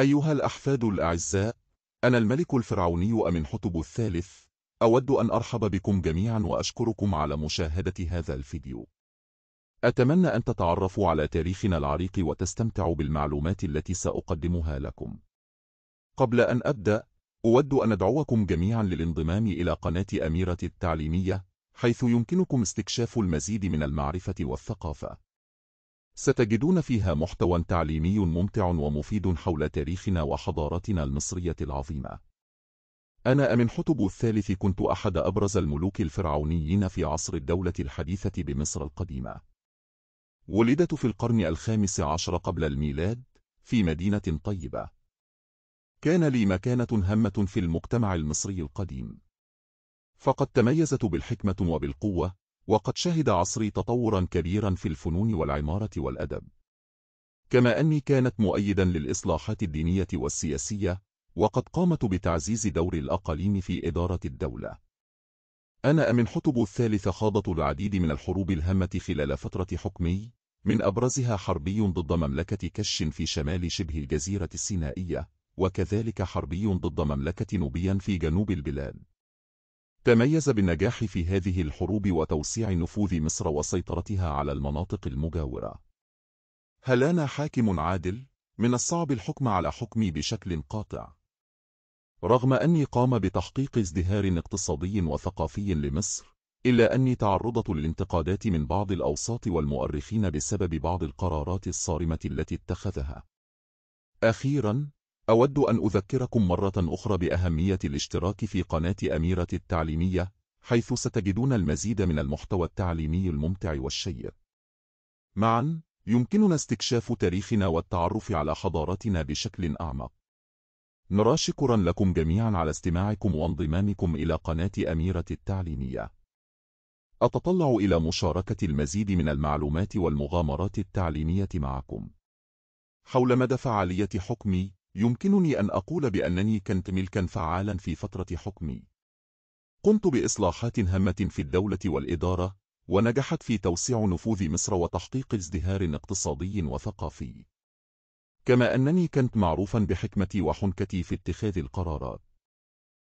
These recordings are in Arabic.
أيها الأحفاد الأعزاء أنا الملك الفرعوني أمن حتب الثالث أود أن أرحب بكم جميعا وأشكركم على مشاهدة هذا الفيديو أتمنى أن تتعرفوا على تاريخنا العريق وتستمتعوا بالمعلومات التي سأقدمها لكم قبل أن أبدأ أود أن أدعوكم جميعا للانضمام إلى قناة أميرة التعليمية حيث يمكنكم استكشاف المزيد من المعرفة والثقافة ستجدون فيها محتوى تعليمي ممتع ومفيد حول تاريخنا وحضارتنا المصرية العظيمة أنا أمنحتب الثالث كنت أحد أبرز الملوك الفرعونيين في عصر الدولة الحديثة بمصر القديمة ولدت في القرن الخامس عشر قبل الميلاد في مدينة طيبة كان لي مكانة هامة في المجتمع المصري القديم فقد تميزت بالحكمة وبالقوة وقد شهد عصري تطورا كبيرا في الفنون والعمارة والأدب كما أني كانت مؤيدا للإصلاحات الدينية والسياسية وقد قامت بتعزيز دور الأقاليم في إدارة الدولة أنا أمن حطب الثالث خاضت العديد من الحروب الهامة خلال فترة حكمي من أبرزها حربي ضد مملكة كش في شمال شبه الجزيرة السينائية وكذلك حربي ضد مملكة نوبيا في جنوب البلاد تميز بالنجاح في هذه الحروب وتوسيع نفوذ مصر وسيطرتها على المناطق المجاورة هل أنا حاكم عادل من الصعب الحكم على حكمي بشكل قاطع رغم أني قام بتحقيق ازدهار اقتصادي وثقافي لمصر إلا أني تعرضت للانتقادات من بعض الأوساط والمؤرخين بسبب بعض القرارات الصارمة التي اتخذها أخيراً أود أن أذكركم مرة أخرى بأهمية الاشتراك في قناة أميرة التعليمية حيث ستجدون المزيد من المحتوى التعليمي الممتع والشيق معا يمكننا استكشاف تاريخنا والتعرف على حضارتنا بشكل أعمق نرى شكرا لكم جميعا على استماعكم وانضمامكم إلى قناة أميرة التعليمية أتطلع إلى مشاركة المزيد من المعلومات والمغامرات التعليمية معكم حول مدى فعالية حكمي يمكنني أن أقول بأنني كنت ملكا فعالا في فترة حكمي قمت بإصلاحات هامة في الدولة والإدارة ونجحت في توسيع نفوذ مصر وتحقيق ازدهار اقتصادي وثقافي كما أنني كنت معروفا بحكمتي وحنكتي في اتخاذ القرارات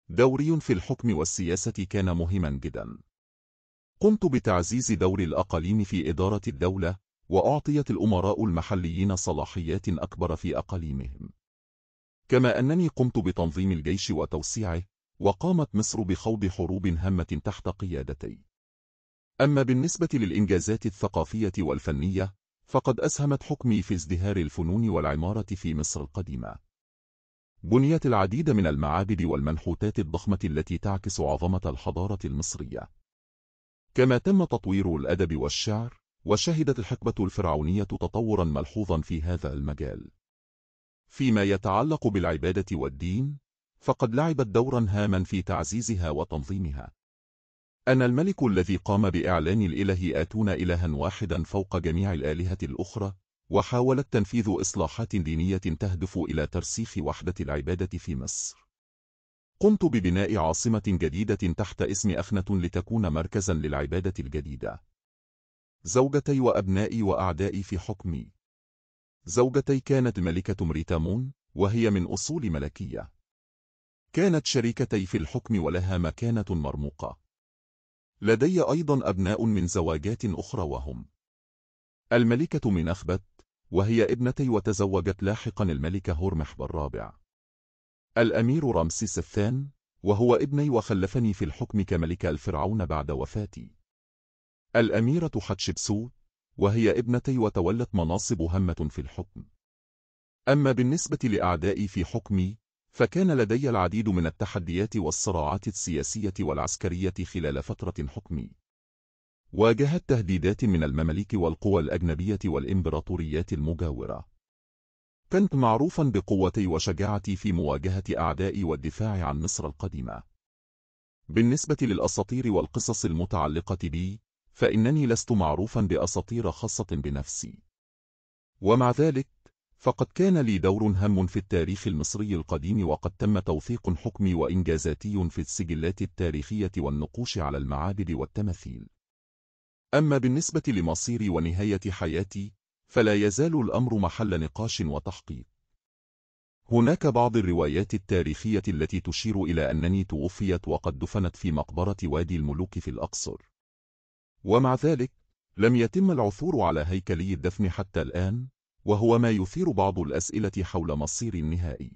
دوري في الحكم والسياسة كان مهما جدا قمت بتعزيز دور الأقاليم في إدارة الدولة وأعطيت الأمراء المحليين صلاحيات أكبر في أقاليمهم كما أنني قمت بتنظيم الجيش وتوسيعه وقامت مصر بخوض حروب هامة تحت قيادتي أما بالنسبة للإنجازات الثقافية والفنية فقد أسهمت حكمي في ازدهار الفنون والعمارة في مصر القديمة بنيت العديد من المعابد والمنحوتات الضخمة التي تعكس عظمة الحضارة المصرية كما تم تطوير الأدب والشعر وشهدت الحقبة الفرعونية تطورا ملحوظا في هذا المجال فيما يتعلق بالعبادة والدين فقد لعبت دورا هاما في تعزيزها وتنظيمها أنا الملك الذي قام بإعلان الإله آتون إلها واحدا فوق جميع الآلهة الأخرى وحاولت تنفيذ إصلاحات دينية تهدف إلى ترسيخ وحدة العبادة في مصر قمت ببناء عاصمة جديدة تحت اسم أخنة لتكون مركزا للعبادة الجديدة زوجتي وأبنائي وأعدائي في حكمي زوجتي كانت ملكة مريتامون وهي من أصول ملكية كانت شريكتي في الحكم ولها مكانة مرموقة لدي أيضا أبناء من زواجات أخرى وهم الملكة أخبت وهي ابنتي وتزوجت لاحقا الملكة هورمحب الرابع الأمير رمسيس الثان وهو ابني وخلفني في الحكم كملك الفرعون بعد وفاتي الأميرة حتشبسوت وهي ابنتي وتولت مناصب هامة في الحكم أما بالنسبة لأعدائي في حكمي فكان لدي العديد من التحديات والصراعات السياسية والعسكرية خلال فترة حكمي واجهت تهديدات من المماليك والقوى الأجنبية والإمبراطوريات المجاورة كنت معروفا بقوتي وشجاعتي في مواجهة أعدائي والدفاع عن مصر القديمة بالنسبة للأساطير والقصص المتعلقة بي فإنني لست معروفا بأساطير خاصة بنفسي ومع ذلك فقد كان لي دور هام في التاريخ المصري القديم وقد تم توثيق حكمي وإنجازاتي في السجلات التاريخية والنقوش على المعابد والتماثيل أما بالنسبة لمصيري ونهاية حياتي فلا يزال الأمر محل نقاش وتحقيق هناك بعض الروايات التاريخية التي تشير إلى أنني توفيت وقد دفنت في مقبرة وادي الملوك في الأقصر ومع ذلك لم يتم العثور على هيكلي الدفن حتى الآن وهو ما يثير بعض الأسئلة حول مصير النهائي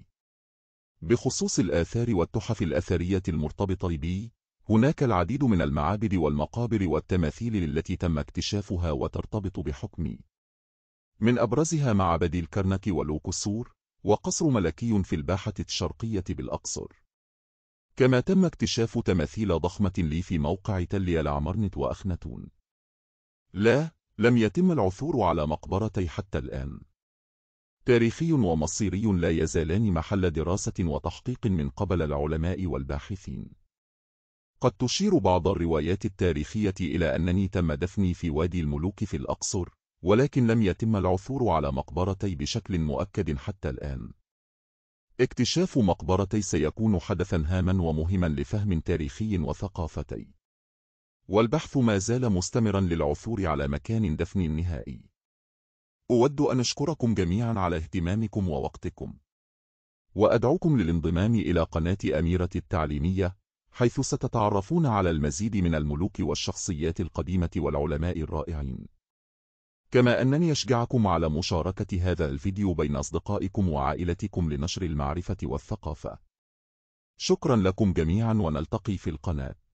بخصوص الآثار والتحف الأثرية المرتبطة به هناك العديد من المعابد والمقابر والتماثيل التي تم اكتشافها وترتبط بحكمي من أبرزها معبد الكرنك ولوكسور وقصر ملكي في الباحة الشرقية بالأقصر كما تم اكتشاف تماثيل ضخمة لي في موقع تل العمرنت وأخنتون لا لم يتم العثور على مقبرتي حتى الآن تاريخي ومصيري لا يزالان محل دراسة وتحقيق من قبل العلماء والباحثين قد تشير بعض الروايات التاريخية إلى أنني تم دفني في وادي الملوك في الأقصر ولكن لم يتم العثور على مقبرتي بشكل مؤكد حتى الآن اكتشاف مقبرتي سيكون حدثا هاما ومهما لفهم تاريخي وثقافتي والبحث ما زال مستمرا للعثور على مكان دفن النهائي أود أن أشكركم جميعا على اهتمامكم ووقتكم وأدعوكم للانضمام إلى قناة أميرة التعليمية حيث ستتعرفون على المزيد من الملوك والشخصيات القديمة والعلماء الرائعين كما أنني أشجعكم على مشاركة هذا الفيديو بين أصدقائكم وعائلتكم لنشر المعرفة والثقافة شكرا لكم جميعا ونلتقي في القناة